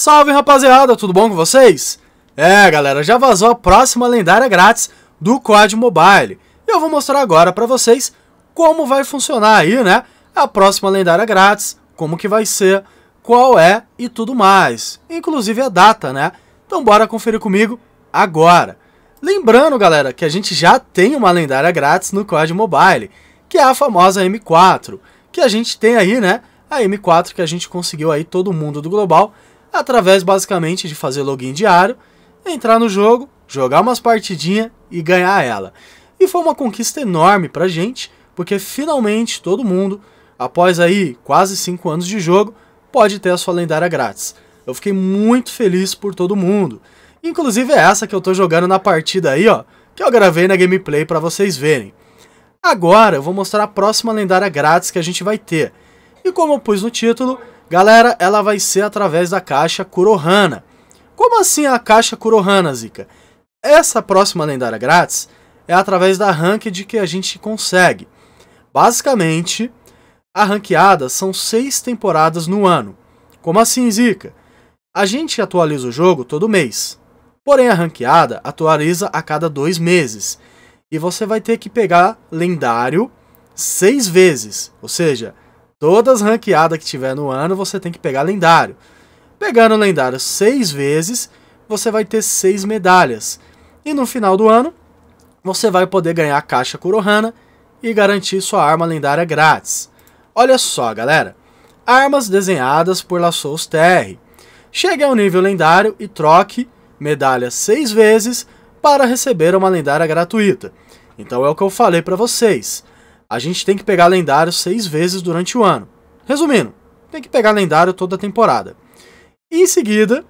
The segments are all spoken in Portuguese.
Salve rapaziada, tudo bom com vocês? É galera, já vazou a próxima lendária grátis do COD Mobile. E eu vou mostrar agora para vocês como vai funcionar aí, né? A próxima lendária grátis, como que vai ser, qual é e tudo mais. Inclusive a data, né? Então bora conferir comigo agora. Lembrando galera, que a gente já tem uma lendária grátis no COD Mobile, que é a famosa M4. Que a gente tem aí, né? A M4 que a gente conseguiu aí todo mundo do global através basicamente de fazer login diário, entrar no jogo, jogar umas partidinhas e ganhar ela. E foi uma conquista enorme pra gente, porque finalmente todo mundo, após aí quase 5 anos de jogo, pode ter a sua lendária grátis. Eu fiquei muito feliz por todo mundo. Inclusive é essa que eu tô jogando na partida aí, ó, que eu gravei na gameplay para vocês verem. Agora eu vou mostrar a próxima lendária grátis que a gente vai ter. E como eu pus no título, Galera, ela vai ser através da caixa Kurohana. Como assim a caixa Kurohana, Zika? Essa próxima lendária grátis é através da ranked que a gente consegue. Basicamente, a ranqueada são seis temporadas no ano. Como assim, Zika? A gente atualiza o jogo todo mês. Porém, a ranqueada atualiza a cada dois meses. E você vai ter que pegar lendário seis vezes. Ou seja, Todas as ranqueadas que tiver no ano, você tem que pegar lendário. Pegando lendário seis vezes, você vai ter seis medalhas. E no final do ano, você vai poder ganhar a caixa Kurohana e garantir sua arma lendária grátis. Olha só, galera. Armas desenhadas por Souls TR. Chegue ao nível lendário e troque medalhas seis vezes para receber uma lendária gratuita. Então é o que eu falei para vocês a gente tem que pegar lendário seis vezes durante o ano. Resumindo, tem que pegar lendário toda a temporada. E em seguida,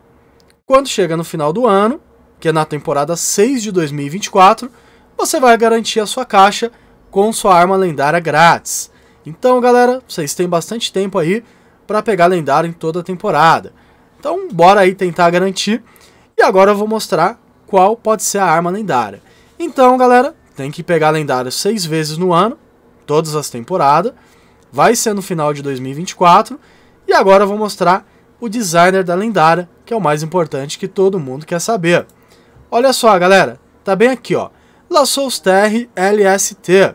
quando chega no final do ano, que é na temporada 6 de 2024, você vai garantir a sua caixa com sua arma lendária grátis. Então, galera, vocês têm bastante tempo aí para pegar lendário em toda a temporada. Então, bora aí tentar garantir. E agora eu vou mostrar qual pode ser a arma lendária. Então, galera, tem que pegar lendário seis vezes no ano, todas as temporadas. Vai ser no final de 2024. E agora eu vou mostrar o designer da lendária, que é o mais importante que todo mundo quer saber. Olha só, galera, tá bem aqui, ó. Laços TR LST.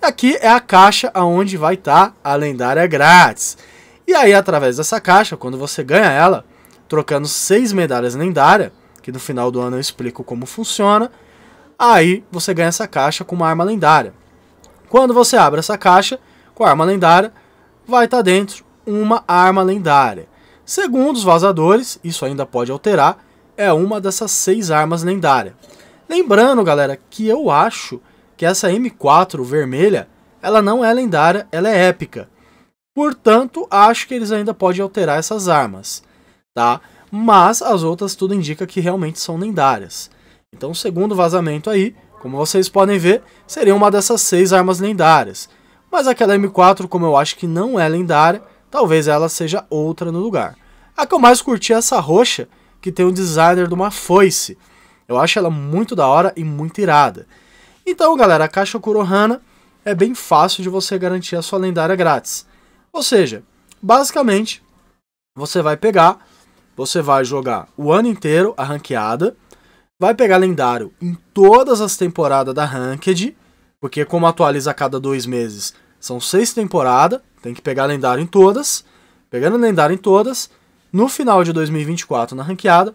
Aqui é a caixa aonde vai estar tá a lendária grátis. E aí, através dessa caixa, quando você ganha ela, trocando seis medalhas lendárias, que no final do ano eu explico como funciona, aí você ganha essa caixa com uma arma lendária. Quando você abre essa caixa com a arma lendária, vai estar tá dentro uma arma lendária. Segundo os vazadores, isso ainda pode alterar, é uma dessas seis armas lendárias. Lembrando, galera, que eu acho que essa M4 vermelha, ela não é lendária, ela é épica. Portanto, acho que eles ainda podem alterar essas armas, tá? Mas as outras tudo indica que realmente são lendárias. Então, segundo vazamento aí, como vocês podem ver, seria uma dessas seis armas lendárias. Mas aquela M4, como eu acho que não é lendária, talvez ela seja outra no lugar. A que eu mais curti é essa roxa, que tem o designer de uma foice. Eu acho ela muito da hora e muito irada. Então, galera, a caixa Kurohana é bem fácil de você garantir a sua lendária grátis. Ou seja, basicamente, você vai pegar, você vai jogar o ano inteiro a ranqueada, vai pegar lendário em todas as temporadas da Ranked, porque como atualiza a cada dois meses, são seis temporadas, tem que pegar lendário em todas. Pegando lendário em todas, no final de 2024 na ranqueada,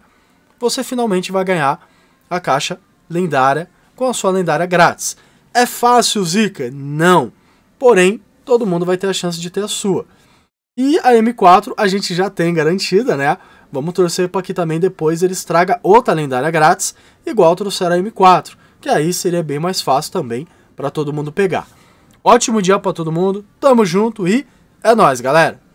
você finalmente vai ganhar a caixa lendária com a sua lendária grátis. É fácil, Zika? Não. Porém, todo mundo vai ter a chance de ter a sua. E a M4 a gente já tem garantida, né? Vamos torcer para que também depois eles estraga outra lendária grátis, igual trouxeram a M4, que aí seria bem mais fácil também para todo mundo pegar. Ótimo dia para todo mundo, tamo junto e é nós, galera.